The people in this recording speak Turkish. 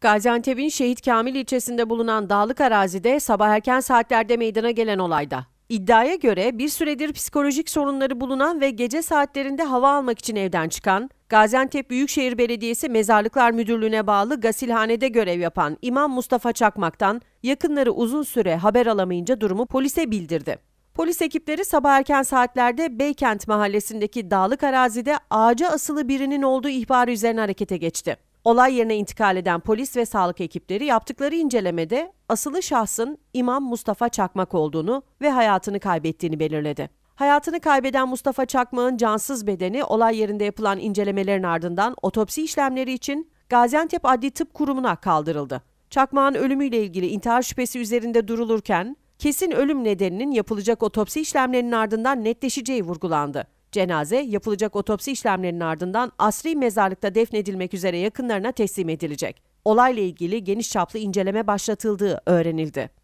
Gaziantep'in Şehit Kamil ilçesinde bulunan dağlık arazide sabah erken saatlerde meydana gelen olayda. İddiaya göre bir süredir psikolojik sorunları bulunan ve gece saatlerinde hava almak için evden çıkan, Gaziantep Büyükşehir Belediyesi Mezarlıklar Müdürlüğü'ne bağlı gasilhanede görev yapan İmam Mustafa Çakmak'tan yakınları uzun süre haber alamayınca durumu polise bildirdi. Polis ekipleri sabah erken saatlerde Beykent mahallesindeki dağlık arazide ağaca asılı birinin olduğu ihbar üzerine harekete geçti. Olay yerine intikal eden polis ve sağlık ekipleri yaptıkları incelemede asılı şahsın İmam Mustafa Çakmak olduğunu ve hayatını kaybettiğini belirledi. Hayatını kaybeden Mustafa Çakmak'ın cansız bedeni olay yerinde yapılan incelemelerin ardından otopsi işlemleri için Gaziantep Adli Tıp Kurumu'na kaldırıldı. Çakmak'ın ölümüyle ilgili intihar şüphesi üzerinde durulurken kesin ölüm nedeninin yapılacak otopsi işlemlerinin ardından netleşeceği vurgulandı. Cenaze yapılacak otopsi işlemlerinin ardından asri mezarlıkta defnedilmek üzere yakınlarına teslim edilecek. Olayla ilgili geniş çaplı inceleme başlatıldığı öğrenildi.